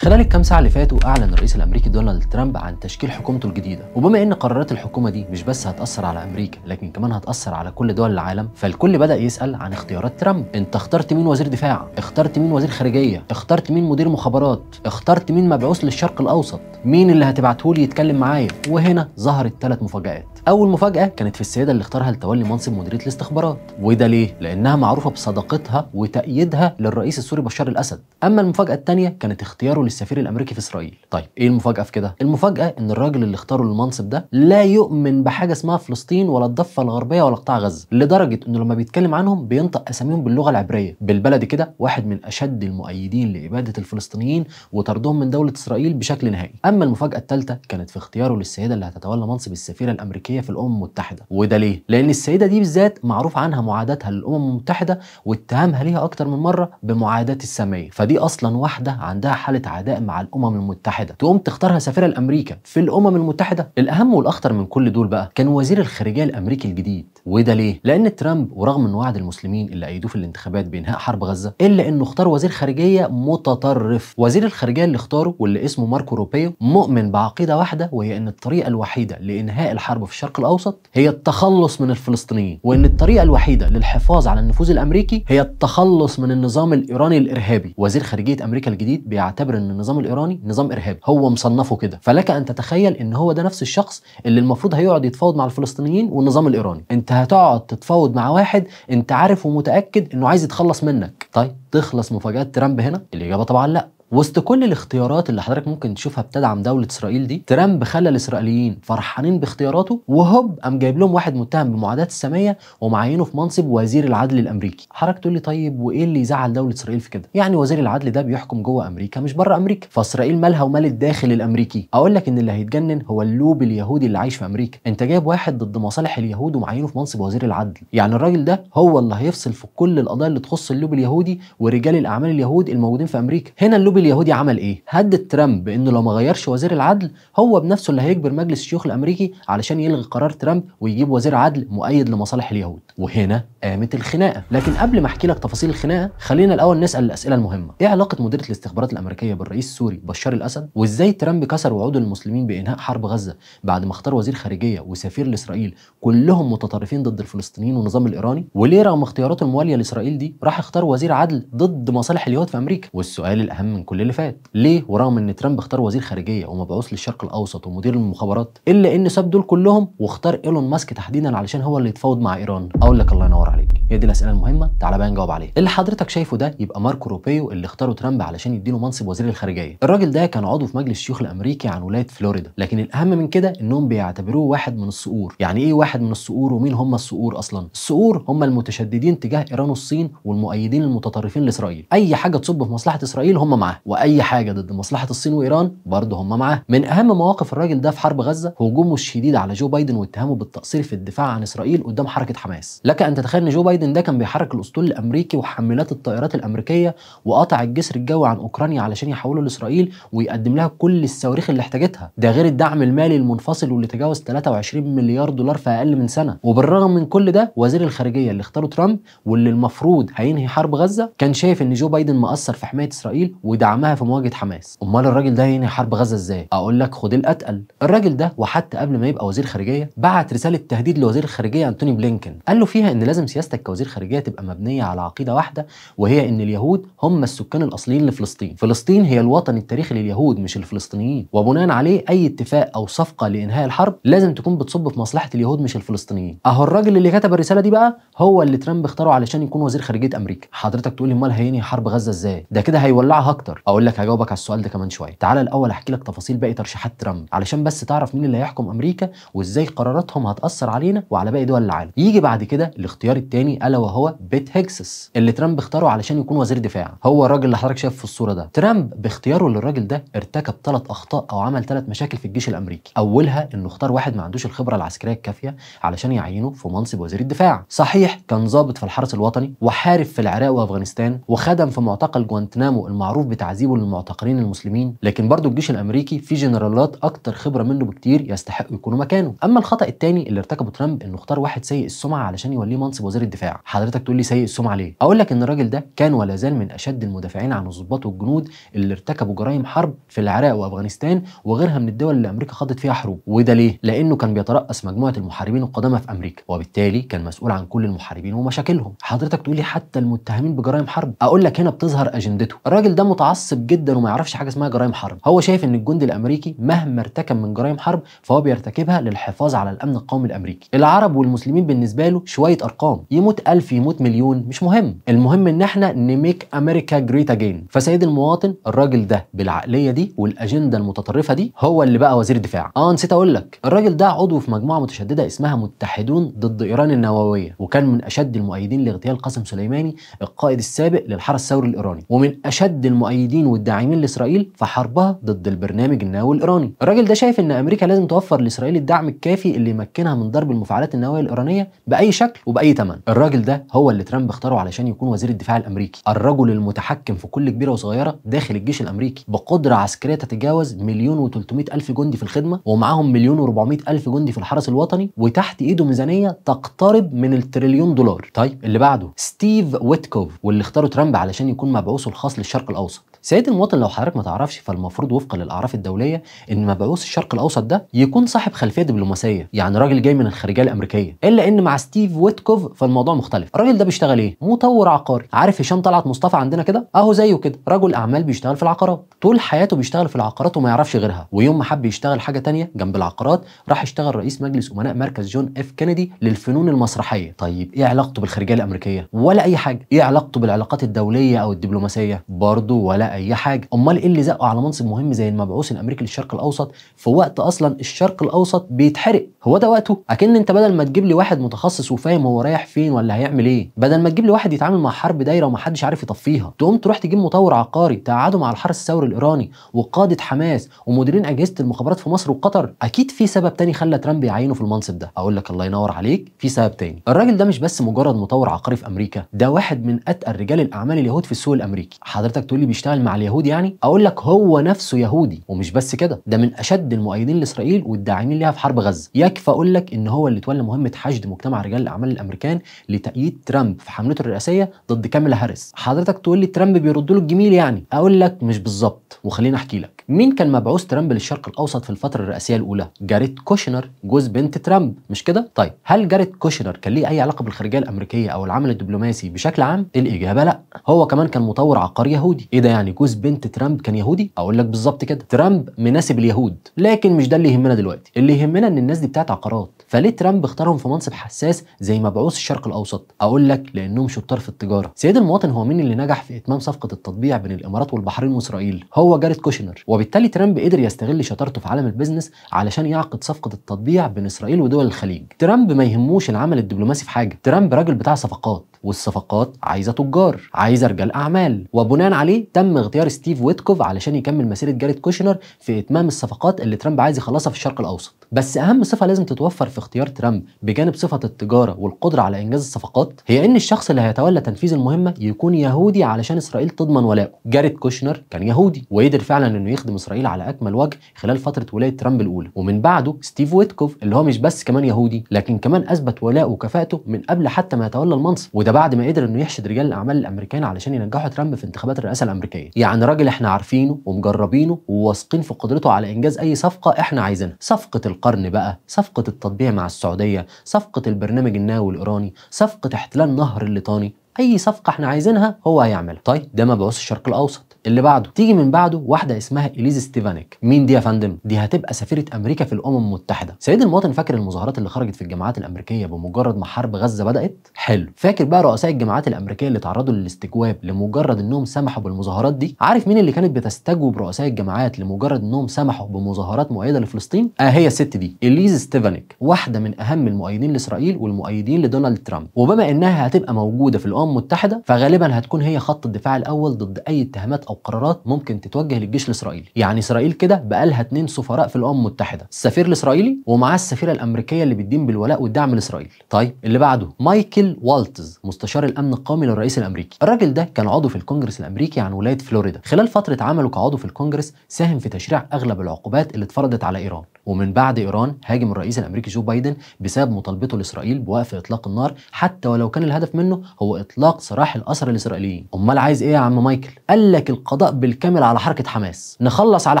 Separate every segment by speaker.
Speaker 1: خلال الكام ساعة اللي فاتوا أعلن الرئيس الأمريكي دونالد ترامب عن تشكيل حكومته الجديدة، وبما إن قرارات الحكومة دي مش بس هتأثر على أمريكا لكن كمان هتأثر على كل دول العالم، فالكل بدأ يسأل عن اختيارات ترامب، أنت اخترت مين وزير دفاع؟ اخترت مين وزير خارجية؟ اخترت مين مدير مخابرات؟ اخترت مين مبعوث للشرق الأوسط؟ مين اللي هتبعته لي يتكلم معايا؟ وهنا ظهرت ثلاث مفاجآت، اول مفاجاه كانت في السيده اللي اختارها لتولي منصب مديريه الاستخبارات وده ليه لانها معروفه بصداقتها وتأييدها للرئيس السوري بشار الاسد اما المفاجاه الثانيه كانت اختياره للسفير الامريكي في اسرائيل طيب ايه المفاجاه في كده المفاجاه ان الراجل اللي اختاره للمنصب ده لا يؤمن بحاجه اسمها فلسطين ولا الضفه الغربيه ولا قطاع غزه لدرجه انه لما بيتكلم عنهم بينطق اساميهم باللغه العبريه بالبلدي كده واحد من اشد المؤيدين لاباده الفلسطينيين وطردهم من دوله اسرائيل بشكل نهائي اما المفاجاه الثالثه كانت في اختياره للسيده اللي هتتولى منصب السفيره الامريكيه الامريكيه في الامم المتحده وده ليه لان السيده دي بالذات معروف عنها معاداتها للامم المتحده واتهامها ليها اكتر من مره بمعاداه الساميه فدي اصلا واحده عندها حاله عداء مع الامم المتحده تقوم تختارها سفيره لامريكا في الامم المتحده الاهم والاخطر من كل دول بقى كان وزير الخارجيه الامريكي الجديد وده ليه لان ترامب ورغم انه وعد المسلمين اللي ايدوه في الانتخابات بانهاء حرب غزه الا انه اختار وزير خارجيه متطرف وزير الخارجيه اللي اختاره واللي اسمه ماركو روبيو مؤمن بعقيده واحده وهي ان الطريقه الوحيده لانهاء الحرب في الشرق الاوسط هي التخلص من الفلسطينيين وان الطريقه الوحيده للحفاظ على النفوذ الامريكي هي التخلص من النظام الايراني الارهابي وزير خارجيه امريكا الجديد بيعتبر ان النظام الايراني نظام ارهابي هو مصنفه كده فلك ان تتخيل ان هو ده نفس الشخص اللي المفروض هيقعد يتفاوض مع الفلسطينيين والنظام الايراني انت هتقعد تتفاوض مع واحد انت عارف ومتاكد انه عايز يتخلص منك طيب تخلص مفاجاه ترامب هنا الاجابه طبعا لا وسط كل الاختيارات اللي حضرتك ممكن تشوفها بتدعم دوله اسرائيل دي ترامب خلى الاسرائيليين فرحانين باختياراته وهوب قام جايب لهم واحد متهم بمعاداه الساميه ومعينه في منصب وزير العدل الامريكي حضرتك تقول لي طيب وايه اللي يزعل دوله اسرائيل في كده يعني وزير العدل ده بيحكم جوه امريكا مش بره امريكا فاسرائيل مالها ومال الداخل الامريكي اقول لك ان اللي هيتجنن هو اللوب اليهودي اللي عايش في امريكا انت جايب واحد ضد مصالح اليهود ومعينه في منصب وزير العدل يعني الراجل ده هو اللي هيفصل في كل القضايا اللي تخص اللوب اليهودي ورجال الاعمال اليهود الموجودين في امريكا هنا اللوب اليهودي عمل ايه؟ هدد ترامب انه لو ما غيرش وزير العدل هو بنفسه اللي هيجبر مجلس الشيوخ الامريكي علشان يلغي قرار ترامب ويجيب وزير عدل مؤيد لمصالح اليهود، وهنا قامت الخناقه، لكن قبل ما احكي لك تفاصيل الخناقه خلينا الاول نسال الاسئله المهمه، ايه علاقه مديريه الاستخبارات الامريكيه بالرئيس السوري بشار الاسد؟ وازاي ترامب كسر وعود المسلمين بانهاء حرب غزه بعد ما اختار وزير خارجيه وسفير لاسرائيل كلهم متطرفين ضد الفلسطينيين والنظام الايراني؟ وليه رغم اختياراته المواليه لاسرائيل دي راح اختار وزير عدل ضد مصالح اليهود في امريكا؟ والسؤال الاهم من كل اللي فات ليه ورغم ان ترامب اختار وزير خارجيه ومبعوث للشرق الاوسط ومدير المخابرات الا ان ساب دول كلهم واختار ايلون ماسك تحديدا علشان هو اللي يتفاوض مع ايران اقول لك الله ينور عليك هي دي الاسئله المهمه تعالى بقى نجاوب عليها اللي حضرتك شايفه ده يبقى ماركو روبيو اللي اختاره ترامب علشان يديله منصب وزير الخارجيه الراجل ده كان عضو في مجلس الشيوخ الامريكي عن ولايه فلوريدا لكن الاهم من كده انهم بيعتبروه واحد من الصقور يعني ايه واحد من الصقور ومين هم الصقور اصلا الصقور هم المتشددين تجاه ايران والصين والمؤيدين المتطرفين لاسرائيل اي حاجه تصب في مصلحه اسرائيل هم معاها واي حاجه ضد مصلحه الصين وايران برضه هم معاه من اهم مواقف الراجل ده في حرب غزه هجومه الشديد على جو بايدن واتهامه بالتقصير في الدفاع عن اسرائيل قدام حركه حماس لك ان تتخيل ان جو بايدن ده كان بيحرك الاسطول الامريكي وحملات الطائرات الامريكيه وقطع الجسر الجوي عن اوكرانيا علشان يحوله لاسرائيل ويقدم لها كل الصواريخ اللي احتاجتها ده غير الدعم المالي المنفصل واللي تجاوز 23 مليار دولار في اقل من سنه وبالرغم من كل ده وزير الخارجيه اللي اختاره ترامب واللي المفروض هينهي حرب غزه كان شايف ان جو بايدن مقصر في حمايه اسرائيل وده دعمها في مواجهه حماس امال الراجل ده ينهي حرب غزه ازاي اقول لك خد الاتقل الراجل ده وحتى قبل ما يبقى وزير خارجيه بعت رساله تهديد لوزير الخارجيه انتوني بلينكن قال له فيها ان لازم سياستك كوزير خارجيه تبقى مبنيه على عقيده واحده وهي ان اليهود هم السكان الاصليين لفلسطين فلسطين هي الوطن التاريخي لليهود مش الفلسطينيين وبناء عليه اي اتفاق او صفقه لانهاء الحرب لازم تكون بتصب في مصلحه اليهود مش الفلسطينيين اهو الراجل اللي كتب الرساله دي بقى هو اللي ترامب اختاره علشان يكون وزير خارجيه امريكا حضرتك تقول لي امال هيني حرب غزه ازاي ده كده هيولعها اكتر قرار اقول لك هجاوبك على السؤال ده كمان شويه تعال الاول احكي لك تفاصيل باقي ترشيحات ترامب علشان بس تعرف مين اللي هيحكم امريكا وازاي قراراتهم هتاثر علينا وعلى باقي دول العالم يجي بعد كده الاختيار الثاني الا وهو بيت هيكسس اللي ترامب اختاره علشان يكون وزير دفاع هو الراجل اللي حضرتك شايفه في الصوره ده ترامب باختياره للراجل ده ارتكب ثلاث اخطاء او عمل ثلاث مشاكل في الجيش الامريكي اولها انه اختار واحد ما عندوش الخبره العسكريه الكافيه علشان يعينه في منصب وزير الدفاع صحيح كان ضابط في الحرس الوطني وحارب في العراق وافغانستان وخدم في معتقل جوانتنامو المعروف بتاع تعذيبه للمعتقلين المسلمين لكن برضه الجيش الامريكي فيه جنرالات اكتر خبره منه بكتير يستحقوا يكونوا مكانه اما الخطا الثاني اللي ارتكبه ترامب انه اختار واحد سيء السمعه علشان يوليه منصب وزير الدفاع حضرتك تقول لي سيء السمعه ليه اقول لك ان الراجل ده كان ولا زال من اشد المدافعين عن الضباط والجنود اللي ارتكبوا جرائم حرب في العراق وافغانستان وغيرها من الدول اللي امريكا خاضت فيها حروب وده ليه لانه كان بيترأس مجموعه المحاربين القدامى في امريكا وبالتالي كان مسؤول عن كل المحاربين ومشاكلهم حضرتك تقول لي حتى المتهمين بجرائم حرب اقول لك هنا بتظهر اجندته الراجل ده متعصب متعصب جدا وما يعرفش حاجه اسمها جرائم حرب هو شايف ان الجندي الامريكي مهما ارتكب من جرائم حرب فهو بيرتكبها للحفاظ على الامن القومي الامريكي العرب والمسلمين بالنسبه له شويه ارقام يموت ألف يموت مليون مش مهم المهم ان احنا نميك امريكا جريت اجين فسيد المواطن الراجل ده بالعقليه دي والاجنده المتطرفه دي هو اللي بقى وزير دفاع اه نسيت اقول لك الراجل ده عضو في مجموعه متشدده اسمها متحدون ضد ايران النوويه وكان من اشد المؤيدين لاغتيال قاسم سليماني القائد السابق للحرس الثوري الايراني ومن اشد المؤيدين المؤيدين والداعمين لاسرائيل في حربها ضد البرنامج النووي الايراني الراجل ده شايف ان امريكا لازم توفر لاسرائيل الدعم الكافي اللي يمكنها من ضرب المفاعلات النوويه الايرانيه باي شكل وباي ثمن الراجل ده هو اللي ترامب اختاره علشان يكون وزير الدفاع الامريكي الرجل المتحكم في كل كبيره وصغيره داخل الجيش الامريكي بقدره عسكريه تتجاوز مليون و300 الف جندي في الخدمه ومعاهم مليون و400 الف جندي في الحرس الوطني وتحت ايده ميزانيه تقترب من التريليون دولار طيب اللي بعده ستيف ويتكوف واللي اختاره ترامب علشان يكون مبعوثه الخاص للشرق الاوسط سيد المواطن لو حضرتك ما تعرفش فالمفروض وفقا للاعراف الدوليه ان مبعوث الشرق الاوسط ده يكون صاحب خلفيه دبلوماسيه يعني راجل جاي من الخارجيه الامريكيه الا ان مع ستيف ويتكوف فالموضوع مختلف الراجل ده بيشتغل ايه مطور عقاري عارف هشام طلعت مصطفى عندنا كده اهو زيه كده رجل اعمال بيشتغل في العقارات طول حياته بيشتغل في العقارات وما يعرفش غيرها ويوم ما حب يشتغل حاجه تانية جنب العقارات راح اشتغل رئيس مجلس امناء مركز جون اف كينيدي للفنون المسرحيه طيب ايه علاقته بالخارجيه الامريكيه ولا اي حاجه ايه علاقته بالعلاقات الدوليه او الدبلوماسيه برضه ولا ولا اي حاجه امال ايه اللي زقه على منصب مهم زي المبعوث الامريكي للشرق الاوسط في وقت اصلا الشرق الاوسط بيتحرق هو ده وقته اكن انت بدل ما تجيب لي واحد متخصص وفاهم هو رايح فين ولا هيعمل ايه بدل ما تجيب لي واحد يتعامل مع حرب دايره ومحدش عارف يطفيها تقوم تروح تجيب مطور عقاري تقعده مع الحرس الثوري الايراني وقاده حماس ومديرين اجهزه المخابرات في مصر وقطر اكيد في سبب تاني خلى ترامب يعينه في المنصب ده اقول لك الله ينور عليك في سبب تاني الراجل ده مش بس مجرد مطور عقاري في امريكا ده واحد من اتقى رجال الاعمال اليهود في السوق الامريكي حضرتك تقول لي بيشتغل بيشتغل مع اليهود يعني اقول لك هو نفسه يهودي ومش بس كده ده من اشد المؤيدين لاسرائيل والداعمين ليها في حرب غزه يكفى اقول لك ان هو اللي تولى مهمه حشد مجتمع رجال الاعمال الامريكان لتأييد ترامب في حملته الرئاسيه ضد كاميلا هاريس حضرتك تقول لي ترامب بيرد له الجميل يعني اقول لك مش بالظبط وخليني احكي لك مين كان مبعوث ترامب للشرق الاوسط في الفتره الرئاسيه الاولى جاريت كوشنر جوز بنت ترامب مش كده طيب هل جاريت كوشنر كان ليه اي علاقه بالخارجيه الامريكيه او العمل الدبلوماسي بشكل عام الاجابه لا هو كمان كان مطور عقار يهودي ايه ده يعني يعني جوز بنت ترامب كان يهودي اقول لك بالظبط كده ترامب مناسب اليهود لكن مش ده اللي يهمنا دلوقتي اللي يهمنا ان الناس دي بتاعت عقارات فليه ترامب اختارهم في منصب حساس زي مبعوث الشرق الاوسط اقول لك لانهم شطار في التجاره سيد المواطن هو مين اللي نجح في اتمام صفقه التطبيع بين الامارات والبحرين واسرائيل هو جاريت كوشنر وبالتالي ترامب قدر يستغل شطارته في عالم البيزنس علشان يعقد صفقه التطبيع بين اسرائيل ودول الخليج ترامب ما يهموش العمل الدبلوماسي في حاجه ترامب راجل بتاع صفقات والصفقات عايزه تجار عايزه رجال اعمال وبناء عليه تم اختيار ستيف ويتكوف علشان يكمل مسيره جاريت كوشنر في اتمام الصفقات اللي ترامب عايز يخلصها في الشرق الاوسط بس اهم صفه لازم تتوفر في اختيار ترامب بجانب صفه التجاره والقدره على انجاز الصفقات هي ان الشخص اللي هيتولى تنفيذ المهمه يكون يهودي علشان اسرائيل تضمن ولاءه جاريت كوشنر كان يهودي وقدر فعلا انه يخدم اسرائيل على اكمل وجه خلال فتره ولايه ترامب الاولى ومن بعده ستيف ويتكوف اللي هو مش بس كمان يهودي لكن كمان اثبت ولاءه وكفاءته من قبل حتى ما يتولى المنصب وده بعد ما قدر انه يحشد رجال الاعمال الامريكان علشان ينجحوا ترامب في انتخابات الرئاسه الامريكيه يعني راجل احنا عارفينه ومجربينه وواثقين في قدرته على انجاز اي صفقه احنا عايزينها صفقه القرن بقى صفقه التطبيع مع السعوديه صفقه البرنامج النووي الايراني صفقه احتلال نهر الليطاني اي صفقه احنا عايزينها هو هيعملها طيب ده مبعوث الشرق الاوسط اللي بعده تيجي من بعده واحده اسمها اليز ستيفانيك مين دي يا فندم دي هتبقى سفيره امريكا في الامم المتحده سيد المواطن فاكر المظاهرات اللي خرجت في الجامعات الامريكيه بمجرد ما حرب غزه بدات حلو فاكر بقى رؤساء الجامعات الامريكيه اللي تعرضوا للاستجواب لمجرد انهم سمحوا بالمظاهرات دي عارف مين اللي كانت بتستجوب رؤساء الجامعات لمجرد انهم سمحوا بمظاهرات مؤيده لفلسطين اه هي الست دي اليز ستيفانيك واحده من اهم المؤيدين لاسرائيل والمؤيدين لدونالد ترامب وبما انها هتبقى موجوده في الامم الامم المتحده فغالبا هتكون هي خط الدفاع الاول ضد اي اتهامات او قرارات ممكن تتوجه للجيش الاسرائيلي يعني اسرائيل كده بقى لها اتنين سفراء في الامم المتحده السفير الاسرائيلي ومعاه السفيره الامريكيه اللي بتدين بالولاء والدعم لاسرائيل طيب اللي بعده مايكل والتز مستشار الامن القومي للرئيس الامريكي الراجل ده كان عضو في الكونجرس الامريكي عن ولايه فلوريدا خلال فتره عمله كعضو في الكونجرس ساهم في تشريع اغلب العقوبات اللي اتفرضت على ايران ومن بعد ايران هاجم الرئيس الامريكي جو بايدن بسبب مطالبته لاسرائيل بوقف اطلاق النار حتى ولو كان الهدف منه هو اطلاق اطلاق سراح الاسرى الاسرائيليين امال عايز ايه يا عم مايكل قال لك القضاء بالكامل على حركه حماس نخلص على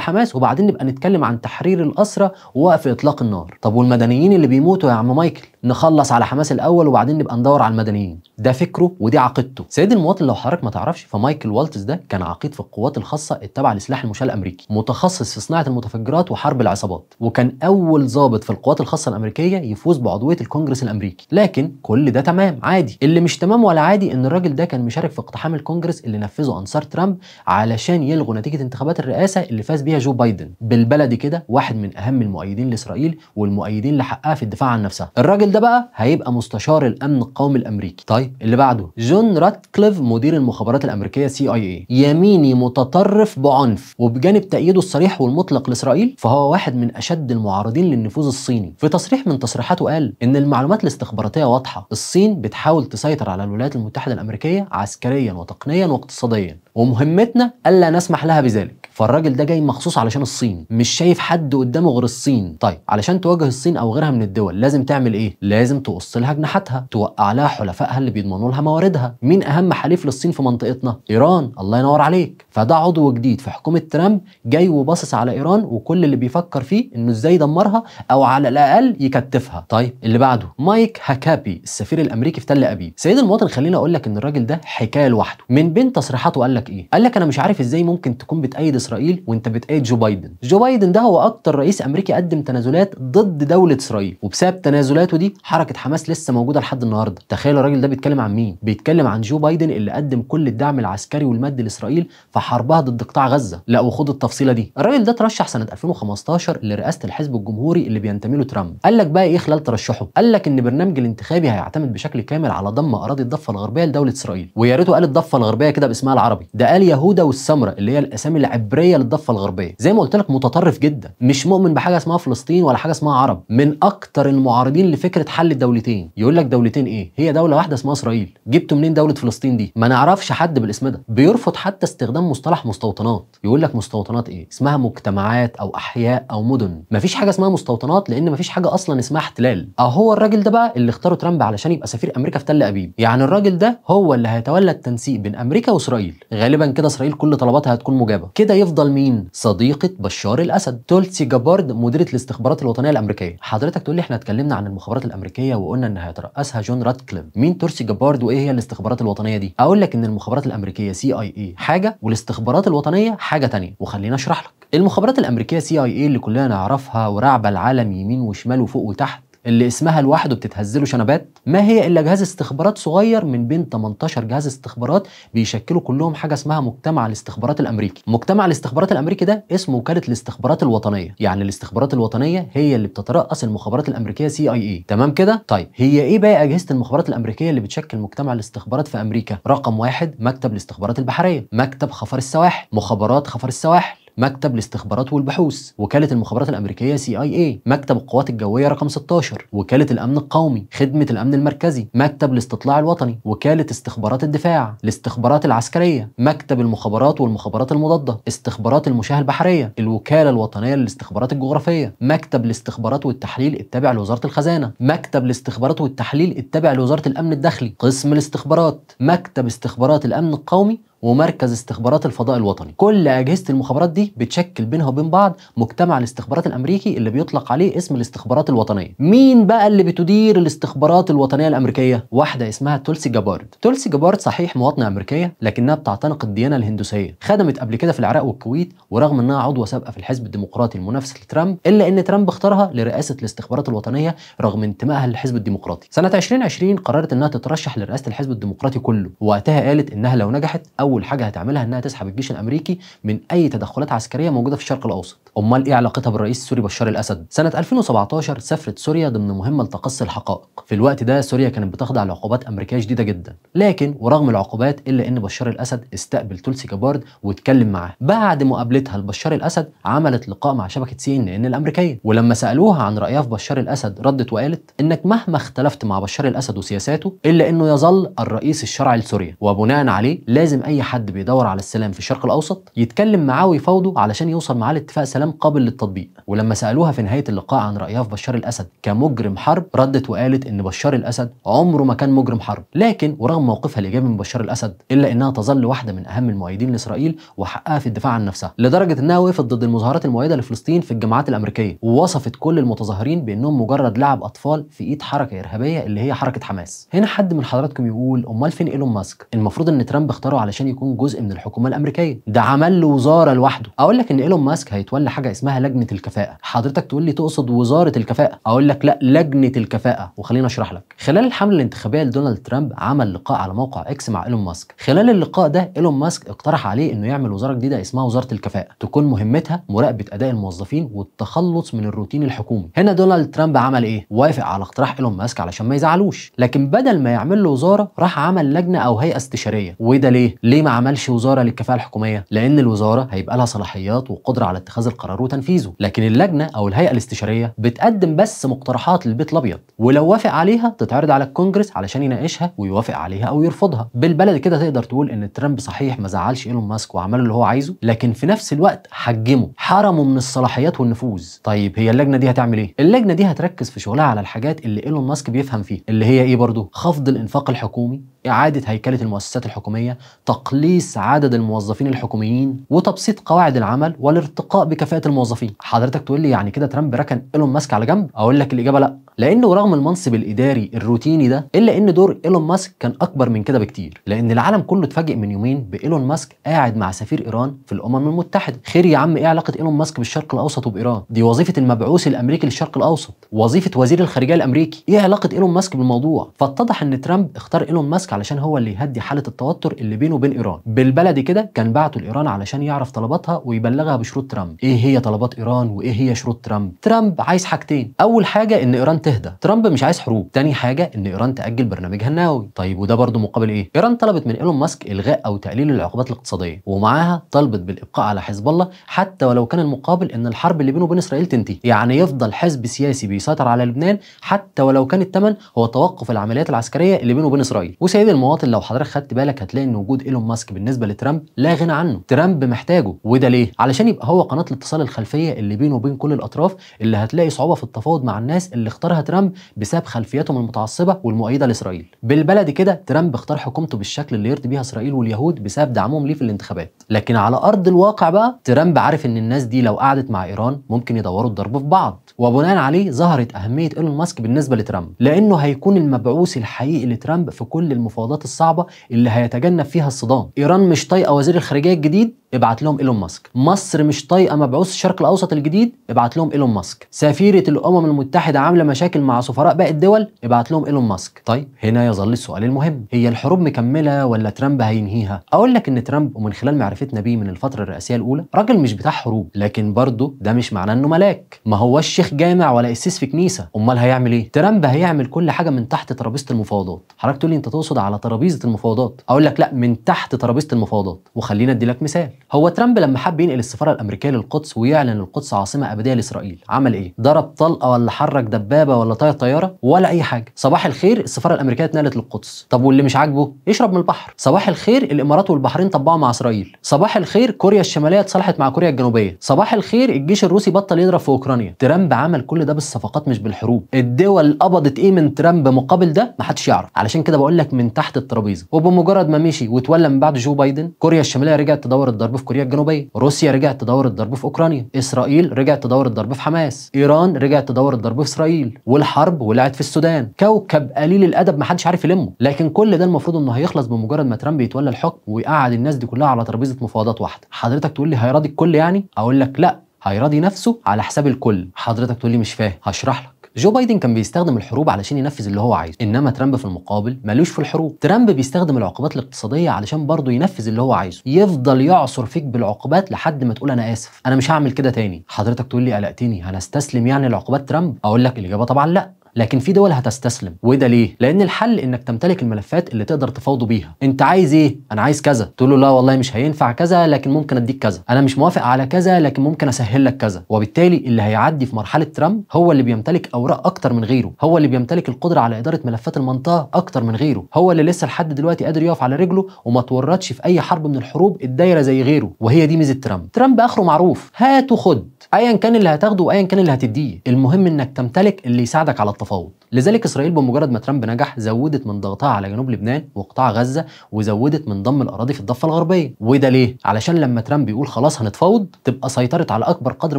Speaker 1: حماس وبعدين نبقى نتكلم عن تحرير الاسرى ووقف اطلاق النار طب والمدنيين اللي بيموتوا يا عم مايكل نخلص على حماس الاول وبعدين نبقى ندور على المدنيين ده فكره ودي عقيدته سيد المواطن لو حضرتك ما تعرفش فمايكل والتز ده كان عقيد في القوات الخاصه التابعه لسلاح المشاه الامريكي متخصص في صناعه المتفجرات وحرب العصابات وكان اول ضابط في القوات الخاصه الامريكيه يفوز بعضويه الكونجرس الامريكي لكن كل ده تمام عادي اللي مش تمام ولا عادي ان الراجل ده كان مشارك في اقتحام الكونجرس اللي نفذه انصار ترامب علشان يلغوا نتيجه انتخابات الرئاسه اللي فاز بيها جو بايدن بالبلدي كده واحد من اهم المؤيدين لاسرائيل والمؤيدين لحقها في الدفاع عن نفسها الراجل الراجل ده بقى هيبقى مستشار الامن القومي الامريكي طيب اللي بعده جون راتكليف مدير المخابرات الامريكيه سي اي اي يميني متطرف بعنف وبجانب تأييده الصريح والمطلق لاسرائيل فهو واحد من اشد المعارضين للنفوذ الصيني في تصريح من تصريحاته قال ان المعلومات الاستخباراتيه واضحه الصين بتحاول تسيطر على الولايات المتحده الامريكيه عسكريا وتقنيا واقتصاديا ومهمتنا الا نسمح لها بذلك فالراجل ده جاي مخصوص علشان الصين مش شايف حد قدامه غير الصين طيب علشان تواجه الصين او غيرها من الدول لازم تعمل ايه لازم تقص لها جناحاتها توقع لها حلفائها اللي بيضمنوا لها مواردها مين اهم حليف للصين في منطقتنا ايران الله ينور عليك فده عضو جديد في حكومه ترامب جاي وباصص على ايران وكل اللي بيفكر فيه انه ازاي يدمرها او على الاقل يكتفها طيب اللي بعده مايك هاكابي السفير الامريكي في تل ابيب سيد المواطن خليني اقول لك ان الراجل ده حكايه لوحده من بين تصريحاته قال لك ايه قال لك انا مش عارف ازاي ممكن تكون بتأيد اسرائيل وانت بتأيد جو بايدن جو بايدن ده هو اكتر رئيس امريكي قدم تنازلات ضد دوله اسرائيل وبسبب تنازلاته دي حركه حماس لسه موجوده لحد النهارده تخيل الراجل ده بيتكلم عن مين بيتكلم عن جو بايدن اللي قدم كل الدعم العسكري والمادي لاسرائيل في حربها ضد قطاع غزه لا وخد التفصيله دي الراجل ده ترشح سنه 2015 لرئاسه الحزب الجمهوري اللي بينتمي له ترامب قال لك بقى ايه خلال ترشحه قال لك ان برنامج الانتخابي هيعتمد بشكل كامل على ضم اراضي الضفه الغربيه لدوله اسرائيل ويا ريته قال الضفه الغربيه كده باسمها العربي ده قال يهودا والسمره اللي هي الاسامي العبريه الكبريه للضفه الغربيه زي ما قلت لك متطرف جدا مش مؤمن بحاجه اسمها فلسطين ولا حاجه اسمها عرب من اكتر المعارضين لفكره حل الدولتين يقول لك دولتين ايه هي دوله واحده اسمها اسرائيل جبتوا منين دوله فلسطين دي ما نعرفش حد بالاسم ده بيرفض حتى استخدام مصطلح مستوطنات يقول لك مستوطنات ايه اسمها مجتمعات او احياء او مدن مفيش حاجه اسمها مستوطنات لان مفيش حاجه اصلا اسمها احتلال اهو الراجل ده بقى اللي اختاره ترامب علشان يبقى سفير امريكا في تل ابيب يعني الراجل ده هو اللي هيتولى التنسيق بين امريكا واسرائيل غالبا كده اسرائيل كل طلباتها هتكون مجابه كده هتفضل مين؟ صديقه بشار الاسد تولسي جابارد مديره الاستخبارات الوطنيه الامريكيه حضرتك تقول لي احنا اتكلمنا عن المخابرات الامريكيه وقلنا ان هيترأسها جون راتكليف مين تولسي جابارد وايه هي الاستخبارات الوطنيه دي اقول لك ان المخابرات الامريكيه سي اي اي حاجه والاستخبارات الوطنيه حاجه تانية وخليني اشرح لك المخابرات الامريكيه سي اي اي اللي كلنا نعرفها ورعب العالم يمين وشمال وفوق وتحت اللي اسمها لوحده بتتهز له شنبات ما هي الا جهاز استخبارات صغير من بين 18 جهاز استخبارات بيشكلوا كلهم حاجه اسمها مجتمع الاستخبارات الامريكي مجتمع الاستخبارات الامريكي ده اسمه وكاله الاستخبارات الوطنيه يعني الاستخبارات الوطنيه هي اللي بتترأس المخابرات الامريكيه سي اي اي تمام كده طيب هي ايه بقى اجهزه المخابرات الامريكيه اللي بتشكل مجتمع الاستخبارات في امريكا رقم واحد مكتب الاستخبارات البحريه مكتب خفر السواحل مخابرات خفر السواحل مكتب الاستخبارات والبحوث وكالة المخابرات الأمريكية سي اي إيه مكتب القوات الجوية رقم 16 وكالة الأمن القومي خدمة الأمن المركزي مكتب الاستطلاع الوطني وكالة استخبارات الدفاع الاستخبارات العسكرية مكتب المخابرات والمخابرات المضادة استخبارات المشاة البحرية الوكالة الوطنية للاستخبارات الجغرافية مكتب الاستخبارات والتحليل التابع لوزارة الخزانة مكتب الاستخبارات والتحليل التابع لوزارة الأمن الداخلي قسم الاستخبارات مكتب استخبارات الأمن القومي ومركز استخبارات الفضاء الوطني كل اجهزه المخابرات دي بتشكل بينها وبين بعض مجتمع الاستخبارات الامريكي اللي بيطلق عليه اسم الاستخبارات الوطنيه مين بقى اللي بتدير الاستخبارات الوطنيه الامريكيه واحده اسمها تولسي جابارد تولسي جابارد صحيح مواطنه امريكيه لكنها بتعتنق الديانه الهندوسيه خدمت قبل كده في العراق والكويت ورغم انها عضوه سابقه في الحزب الديمقراطي المنافس لترامب الا ان ترامب اختارها لرئاسه الاستخبارات الوطنيه رغم انتمائها للحزب الديمقراطي سنه 2020 قررت انها تترشح لرئاسه الحزب الديمقراطي كله وقتها قالت انها لو نجحت اول حاجه هتعملها انها تسحب الجيش الامريكي من اي تدخلات عسكريه موجوده في الشرق الاوسط امال ايه علاقتها بالرئيس السوري بشار الاسد سنه 2017 سافرت سوريا ضمن مهمه لتقصي الحقائق في الوقت ده سوريا كانت بتخضع لعقوبات امريكيه شديده جدا لكن ورغم العقوبات الا ان بشار الاسد استقبل تولسي جابارد واتكلم معاه بعد مقابلتها لبشار الاسد عملت لقاء مع شبكه سي ان ان الامريكيه ولما سالوها عن رايها في بشار الاسد ردت وقالت انك مهما اختلفت مع بشار الاسد وسياساته الا انه يظل الرئيس الشرعي لسوريا وبناء عليه لازم اي حد بيدور على السلام في الشرق الاوسط يتكلم معاه ويفاوضه علشان يوصل معاه لاتفاق سلام كان قابل للتطبيق ولما سالوها في نهايه اللقاء عن رايها في بشار الاسد كمجرم حرب ردت وقالت ان بشار الاسد عمره ما كان مجرم حرب لكن ورغم موقفها الايجابي من بشار الاسد الا انها تظل واحده من اهم المؤيدين لاسرائيل وحقها في الدفاع عن نفسها لدرجه انها وقفت ضد المظاهرات المؤيده لفلسطين في الجامعات الامريكيه ووصفت كل المتظاهرين بانهم مجرد لعب اطفال في ايد حركه ارهابيه اللي هي حركه حماس هنا حد من حضراتكم يقول امال فين ايلون ماسك المفروض ان ترامب اختاره علشان يكون جزء من الحكومه الامريكيه ده عمل له وزاره لوحده اقول لك ان ايلون ماسك هيتولى حاجه اسمها لجنه الكفاءه حضرتك تقول لي تقصد وزاره الكفاءه اقول لك لا لجنه الكفاءه وخليني اشرح لك خلال الحمله الانتخابيه لدونالد ترامب عمل لقاء على موقع اكس مع ايلون ماسك خلال اللقاء ده ايلون ماسك اقترح عليه انه يعمل وزاره جديده اسمها وزاره الكفاءه تكون مهمتها مراقبه اداء الموظفين والتخلص من الروتين الحكومي هنا دونالد ترامب عمل ايه وافق على اقتراح ايلون ماسك علشان ما يزعلوش لكن بدل ما يعمل له وزاره راح عمل لجنه او هيئه استشاريه وده ليه ليه ما عملش وزاره للكفاءه الحكوميه لان الوزاره هيبقى لها صلاحيات وقدره على اتخاذ القرار وتنفيذه لكن اللجنه او الهيئه الاستشاريه بتقدم بس مقترحات للبيت الابيض ولو وافق عليها تتعرض على الكونجرس علشان يناقشها ويوافق عليها او يرفضها بالبلد كده تقدر تقول ان ترامب صحيح ما زعلش ايلون ماسك وعمل اللي هو عايزه لكن في نفس الوقت حجمه حرمه من الصلاحيات والنفوذ طيب هي اللجنه دي هتعمل ايه اللجنه دي هتركز في شغلها على الحاجات اللي ايلون ماسك بيفهم فيها اللي هي ايه برضه خفض الانفاق الحكومي إعادة هيكلة المؤسسات الحكومية، تقليص عدد الموظفين الحكوميين، وتبسيط قواعد العمل والارتقاء بكفاءة الموظفين. حضرتك تقول لي يعني كده ترامب ركن إيلون ماسك على جنب؟ أقول لك الإجابة لأ. لانه رغم المنصب الاداري الروتيني ده الا ان دور ايلون ماسك كان اكبر من كده بكتير لان العالم كله اتفاجئ من يومين بايلون ماسك قاعد مع سفير ايران في الامم المتحده خير يا عم ايه علاقه ايلون ماسك بالشرق الاوسط وبايران دي وظيفه المبعوث الامريكي للشرق الاوسط وظيفه وزير الخارجيه الامريكي ايه علاقه ايلون ماسك بالموضوع فاتضح ان ترامب اختار ايلون ماسك علشان هو اللي يهدي حاله التوتر اللي بينه وبين ايران بالبلدي كده كان بعته لايران علشان يعرف طلباتها ويبلغها بشروط ترامب ايه هي طلبات ايران وايه هي شروط ترامب ترامب عايز حاجتين اول حاجه ان ايران تهدى ترامب مش عايز حروب تاني حاجه ان ايران تاجل برنامجها النووي طيب وده برضه مقابل ايه ايران طلبت من ايلون ماسك الغاء او تقليل العقوبات الاقتصاديه ومعاها طلبت بالابقاء على حزب الله حتى ولو كان المقابل ان الحرب اللي بينه وبين اسرائيل تنتهي يعني يفضل حزب سياسي بيسيطر على لبنان حتى ولو كان الثمن هو توقف العمليات العسكريه اللي بينه وبين اسرائيل وسيد المواطن لو حضرتك خدت بالك هتلاقي ان وجود ايلون ماسك بالنسبه لترامب لا غنى عنه ترامب محتاجه وده ليه علشان يبقى هو قناه الاتصال الخلفيه اللي بينه وبين كل الاطراف اللي هتلاقي صعوبه في التفاوض مع الناس اللي اختارها اختارها ترامب بسبب خلفيتهم المتعصبه والمؤيده لاسرائيل بالبلدي كده ترامب اختار حكومته بالشكل اللي يرضي بيها اسرائيل واليهود بسبب دعمهم ليه في الانتخابات لكن على ارض الواقع بقى ترامب عارف ان الناس دي لو قعدت مع ايران ممكن يدوروا الضرب في بعض وبناء عليه ظهرت اهميه ايلون ماسك بالنسبه لترامب لانه هيكون المبعوث الحقيقي لترامب في كل المفاوضات الصعبه اللي هيتجنب فيها الصدام ايران مش طايقه وزير الخارجيه الجديد ابعت لهم ايلون ماسك مصر مش طايقه مبعوث الشرق الاوسط الجديد ابعت لهم ايلون ماسك سفيره الامم المتحده عامله مشاكل مع سفراء باقي الدول ابعت لهم ايلون ماسك طيب هنا يظل السؤال المهم هي الحروب مكمله ولا ترامب هينهيها اقول لك ان ترامب ومن خلال معرفتنا بيه من الفتره الرئاسيه الاولى راجل مش بتاع حروب لكن برضه ده مش معناه انه ملاك ما هوش شيخ جامع ولا قسيس في كنيسه امال هيعمل ايه ترامب هيعمل كل حاجه من تحت ترابيزه المفاوضات حضرتك تقول لي انت تقصد على ترابيزه المفاوضات اقول لك لا من تحت ترابيزه المفاوضات وخلينا ادي لك مثال هو ترامب لما حب ينقل السفاره الامريكيه للقدس ويعلن القدس عاصمه ابديه لاسرائيل عمل ايه ضرب طلقه ولا حرك دبابه ولا طير طياره ولا اي حاجه صباح الخير السفاره الامريكيه اتنقلت للقدس طب واللي مش عاجبه يشرب من البحر صباح الخير الامارات والبحرين طبقوا مع اسرائيل صباح الخير كوريا الشماليه اتصالحت مع كوريا الجنوبيه صباح الخير الجيش الروسي بطل يضرب في اوكرانيا ترامب عمل كل ده بالصفقات مش بالحروب الدول قبضت ايه من ترامب مقابل ده محدش يعرف علشان كده بقول لك من تحت الترابيزه وبمجرد ما مشي وتولى من بعد جو بايدن كوريا الشماليه رجعت تدور الضرب في كوريا الجنوبيه روسيا رجعت تدور الضرب في اوكرانيا اسرائيل رجعت تدور الضرب في حماس ايران رجعت تدور الضرب في اسرائيل والحرب ولعت في السودان كوكب قليل الادب ما حدش عارف يلمه لكن كل ده المفروض انه هيخلص بمجرد ما ترامب يتولى الحكم ويقعد الناس دي كلها على ترابيزه مفاوضات واحده حضرتك تقول لي هيراضي الكل يعني اقول لك لا هيراضي نفسه على حساب الكل حضرتك تقول لي مش فاهم هشرح لك جو بايدن كان بيستخدم الحروب علشان ينفذ اللي هو عايزه انما ترامب في المقابل ملوش في الحروب ترامب بيستخدم العقوبات الاقتصاديه علشان برضه ينفذ اللي هو عايزه يفضل يعصر فيك بالعقوبات لحد ما تقول انا اسف انا مش هعمل كده تاني حضرتك تقول لي قلقتني هنستسلم يعني لعقوبات ترامب اقول لك الاجابه طبعا لا لكن في دول هتستسلم وده ليه لان الحل انك تمتلك الملفات اللي تقدر تفاوضه بيها انت عايز ايه انا عايز كذا تقول له لا والله مش هينفع كذا لكن ممكن اديك كذا انا مش موافق على كذا لكن ممكن اسهل لك كذا وبالتالي اللي هيعدي في مرحله ترامب هو اللي بيمتلك اوراق اكتر من غيره هو اللي بيمتلك القدره على اداره ملفات المنطقه اكتر من غيره هو اللي لسه لحد دلوقتي قادر يقف على رجله وما تورطش في اي حرب من الحروب الدايره زي غيره وهي دي ميزه ترامب ترامب اخره معروف هات وخد ايا كان اللي هتاخده وايا كان اللي هتديه المهم انك تمتلك اللي يساعدك على التفاوض لذلك اسرائيل بمجرد ما ترامب نجح زودت من ضغطها على جنوب لبنان وقطاع غزه وزودت من ضم الاراضي في الضفه الغربيه وده ليه علشان لما ترامب يقول خلاص هنتفاوض تبقى سيطرت على اكبر قدر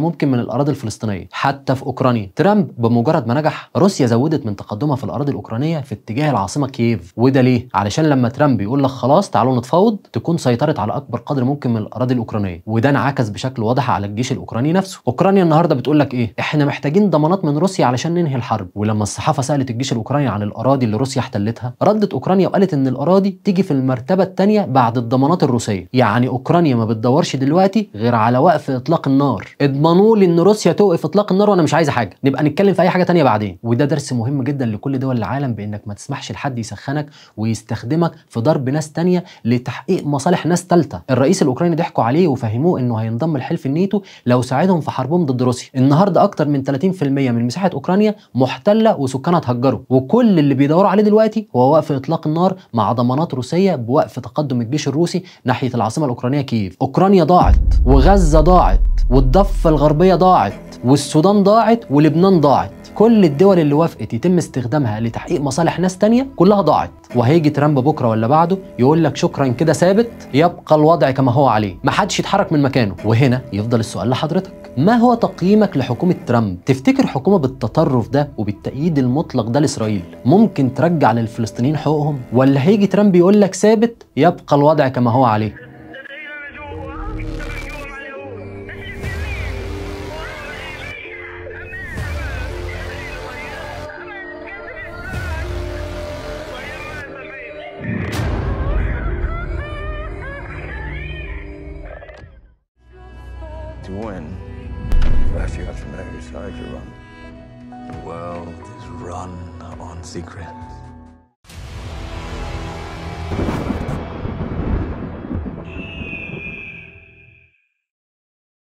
Speaker 1: ممكن من الاراضي الفلسطينيه حتى في اوكرانيا ترامب بمجرد ما نجح روسيا زودت من تقدمها في الاراضي الاوكرانيه في اتجاه العاصمه كييف وده ليه علشان لما ترامب يقول لك خلاص تعالوا نتفاوض تكون سيطرت على اكبر قدر ممكن من الاراضي الاوكرانيه وده انعكس بشكل واضح على الجيش الاوكراني نفسه اوكرانيا النهارده بتقول لك ايه احنا محتاجين ضمانات من روسيا علشان ننهي الحرب ولما الصحافه سالت الجيش الاوكراني عن الاراضي اللي روسيا احتلتها ردت اوكرانيا وقالت ان الاراضي تيجي في المرتبه الثانيه بعد الضمانات الروسيه يعني اوكرانيا ما بتدورش دلوقتي غير على وقف اطلاق النار اضمنوا لي ان روسيا توقف اطلاق النار وانا مش عايزه حاجه نبقى نتكلم في اي حاجه ثانيه بعدين وده درس مهم جدا لكل دول العالم بانك ما تسمحش لحد يسخنك ويستخدمك في ضرب ناس ثانيه لتحقيق مصالح ناس ثالثه الرئيس الاوكراني ضحكوا عليه وفهموه انه هينضم لحلف الناتو لو ساعدهم في في حربهم ضد روسيا النهارده اكتر من 30% من مساحه اوكرانيا محتله وسكانها اتهجروا وكل اللي بيدوروا عليه دلوقتي هو وقف اطلاق النار مع ضمانات روسيه بوقف تقدم الجيش الروسي ناحيه العاصمه الاوكرانيه كييف اوكرانيا ضاعت وغزه ضاعت والضفه الغربيه ضاعت والسودان ضاعت ولبنان ضاعت كل الدول اللي وافقت يتم استخدامها لتحقيق مصالح ناس تانية كلها ضاعت وهيجي ترامب بكره ولا بعده يقول لك شكرا كده ثابت يبقى الوضع كما هو عليه محدش يتحرك من مكانه وهنا يفضل السؤال لحضرتك ما هو تقييمك لحكومه ترامب تفتكر حكومه بالتطرف ده وبالتأييد المطلق ده لإسرائيل ممكن ترجع للفلسطينيين حقوقهم ولا هيجي ترامب يقول لك ثابت يبقى الوضع كما هو عليه